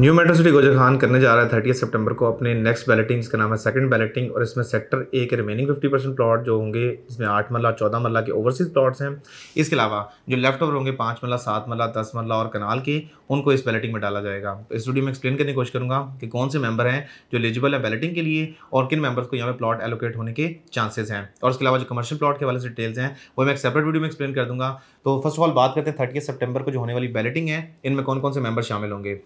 new metro city Gujar Khan करने जा रहा है थर्टी सितंबर को अपने नेक्स्ट बैलेटिंग इसका नाम है सेकंड बैलेटिंग और इसमें सेक्टर ए के रिमेनिंग फिफ्टी परसेंट प्लाट जो होंगे जिसमें आठ मल्ला चौदह मल्ला के ओवरसीज प्लाट्स हैं इसके अलावा जो लेफ्ट ओवर होंगे पाँच मल्ला सात मल्ला दस मल्ला और कनाल के उनको इस बैलेटिंग में डाला जाएगा तो इस वीडियो में एक्सप्लेन करने की कोशिश करूँगा कि कौन से मेंबर हैं जो एलिजिबल है बैलेटिंग के लिए और किन मेंबर्स को यहाँ पर प्लाट एलोकेट होने के चांसेस हैं और इसके अलावा जो कमर्शियल प्लाट के वाले से डिटेल्स हैं वो मैं एक सेपरेट वीडियो में एक्सप्लेन कर दूँगा तो फर्स्ट ऑफ ऑल बात करते हैं थर्टी सेप्टेम्बर को जो होने वाली बैलेटिंग है इनमें कौन कौन से मेंबर शामिल होंगे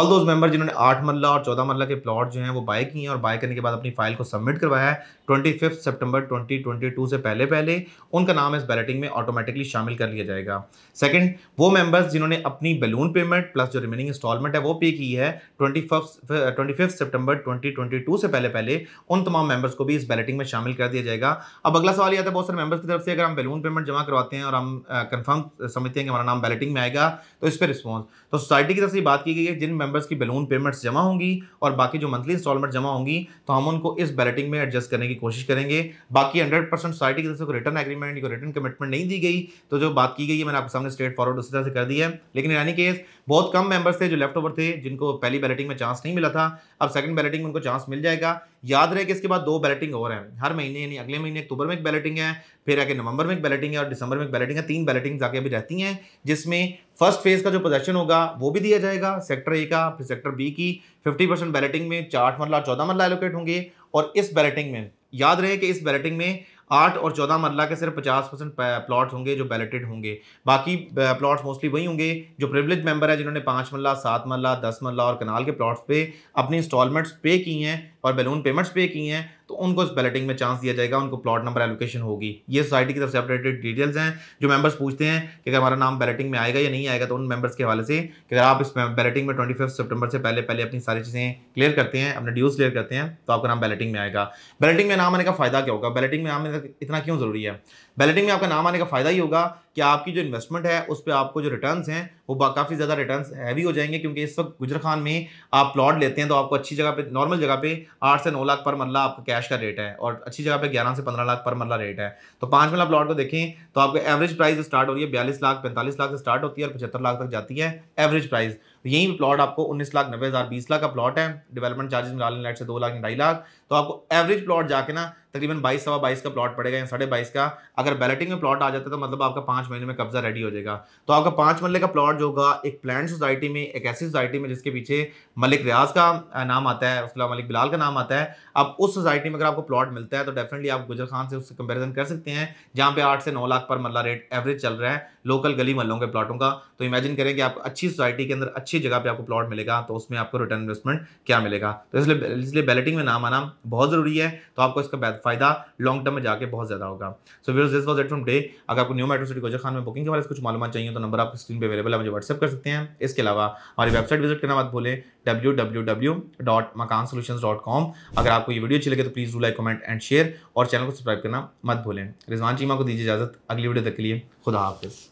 ऑल दो दोज मेंबर जिन्होंने आठ मरला और चौदह मरला के प्लॉट जो हैं वो बाय किए हैं और बाय करने के बाद अपनी फाइल को सबमिट करवाया है twenty fifth September twenty twenty two से पहले पहले उनका नाम इस बैलेटिंग में ऑटोमेटिकली शामिल कर लिया जाएगा सेकेंड वो मेंबर्स जिन्होंने अपनी बैलून पेमेंट प्लस जो रिमेनिंग इंस्टॉलमेंट है वो पे की है twenty first twenty fifth September twenty twenty two से पहले पहले उन तमाम मेंबर्स को भी इस बैलेटिंग में शामिल कर दिया जाएगा अब अगला सवाल यह था बहुत सारे मेंबर्स की तरफ से अगर हम बैलून पेमेंट जमा करवाते हैं और हम कन्फर्म समझते हैं कि हमारा नाम बैलेटिंग में आएगा तो इस पर रिस्पॉन्स तो सोसाइटी की तरफ से बात की गई है जिन मेंबर्स की बैलून पेमेंट्स जमा होंगी और बाकी जो मंथली इंस्टॉलमेंट जमा होंगी तो हम उनको इस बैलेटिंग में एडजस्ट करने की कोशिश करेंगे बाकी हंड्रेड परसेंट सोसाइटी की तरफ से कोई रिटर्न एग्रीमेंट या रिटर्न कमिटमेंट नहीं दी गई तो जो बात की गई है मैंने आपके सामने स्ट्रेट फॉरवर्ड उसी तरह से कर दी है लेकिन यानी केस बहुत कम मेंबर्स थे जो लेफ्ट ओवर थे जिनको पहली बैलेटिंग में चांस नहीं मिला था अब सेकंड बैलेटिंग में उनको चांस मिल जाएगा याद रहे कि इसके बाद दो बैलेटिंग और हैं हर महीने यानी अगले महीने अक्टूबर में एक बैलेटिंग है फिर आगे नवंबर में एक बैलेटिंग है और दिसंबर में एक बैलेटिंग है तीन बैलेटिंग जाके अभी रहती हैं जिसमें फर्स्ट फेज का जो पोजेशन होगा वो भी दिया जाएगा सेक्टर ए का फिर सेक्टर बी की फिफ्टी परसेंट बैलेटिंग में चार मरला चौदह मरला एलोकेट होंगे और इस बैलेटिंग में याद रहे कि इस बैलेटिंग में आठ और चौदह मरला के सिर्फ पचास परसेंट प्लॉट होंगे जो बैलेटेड होंगे बाकी प्लॉट्स मोस्टली वही होंगे जो प्रिविलेज मेंबर है जिन्होंने पाँच मरला सात मरला दस मरला और कनाल के प्लॉट्स पे अपनी इंस्टॉलमेंट्स पे की हैं और बैलून पेमेंट्स पे की हैं तो उनको इस बैलेटिंग में चांस दिया जाएगा उनको प्लॉट नंबर एलोकेशन होगी ये सोसाइटी की तरफ से अपडेटेड डिटेल्स हैं जो मेंबर्स पूछते हैं कि अगर हमारा नाम बैलेटिंग में आएगा या नहीं आएगा तो उन मेंबर्स के हवाले से कि अगर आप इस बैलेटिंग में ट्वेंटी फिफ्थ से पहले पहले अपनी सारी चीज़ें क्लियर करते हैं अपने ड्यूज क्लियर करते हैं तो आपका नाम बैलेटिंग में आएगा बैलेटिंग में नाम आने का फ़ायदा क्या होगा बैलेटिंग में नाम इतना क्यों ज़रूरी है बैलेटिंग में आपका नाम आने का फ़ायदा ही होगा कि आपकी जो इन्वेस्टमेंट है उस पर आपको जो रिटर्न्स हैं वो काफ़ी ज़्यादा रिटर्न्स हैवी हो जाएंगे क्योंकि इस वक्त गुजर खान में आप प्लॉट लेते हैं तो आपको अच्छी जगह पे नॉर्मल जगह पे आठ से नौ लाख पर मरला आपका कैश का रेट है और अच्छी जगह पे ग्यारह से पंद्रह लाख पर मरला रेट है तो पांच मिला प्लॉट को देखें तो आपका एवरेज प्राइस स्टार्ट हो रही है बयालीस लाख पैंतालीस लाख से स्टार्ट होती है और पचहत्तर लाख तक जाती है एवरेज प्राइस तो यही प्लॉट आपको उन्नीस लाख नब्बे हज़ार बीस लाख का प्लॉट है डेवलपमेंट चार्जेस मिला लें लाइट से दो लाख ढाई लाख तो आपको एवरेज प्लॉट जाके ना तकरीबन बाईस सवा बाईस का प्लॉट पड़ेगा या साढ़े बाईस का अगर बैलेटिंग में प्लॉट आ जाता है तो मतलब आपका पाँच महीने में कब्जा रेडी हो जाएगा तो आपका पाँच मल्ले का प्लॉट जो होगा एक प्लान सोसाइटी में एक ऐसी सोसाइटी में जिसके पीछे मलिक रियाज का नाम आता है उसके अलावा मलिक बिलाल का नाम आता है अब उस सोसाइटी में अगर आपको प्लॉट मिलता है तो डेफिनेटली आप गुजर खान से उससे कंपेरिजन कर सकते हैं जहाँ पे आठ से नौ लाख पर मल्ला रेट एवरेज चल रहा है लोकल गली मल्लों के प्लॉटों का तो इमेजिन करें कि आप अच्छी सोसाइटी के अंदर अच्छी अच्छी जगह पे आपको प्लॉट मिलेगा तो उसमें आपको रिटर्न इन्वेस्टमेंट क्या मिलेगा तो इसलिए इसलिए बैलेटिंग में नाम आना बहुत ज़रूरी है तो आपको इसका फायदा लॉन्ग टर्म में जाकर बहुत ज़्यादा होगा so we're this was at from day अगर आपको न्यू मेट्रो सिटी गोजा खान में बुकिंग के बारे में कुछ मालूम चाहिए तो नंबर आपकी स्क्रीन पर अवेलेबल है मुझे व्हाट्सअप कर सकते हैं इसके अलावा हमारी वेबसाइट विजिट करना मत भूलें W W W dot Makaan dot com अगर आपको ये वीडियो अच्छी लगे तो please do like comment and share और चैनल को सब्सक्राइब करना मत भूलें रिजवान चीमा को दीजिए इजाज़त अगली वीडियो तक के लिए खुदा हाफिज़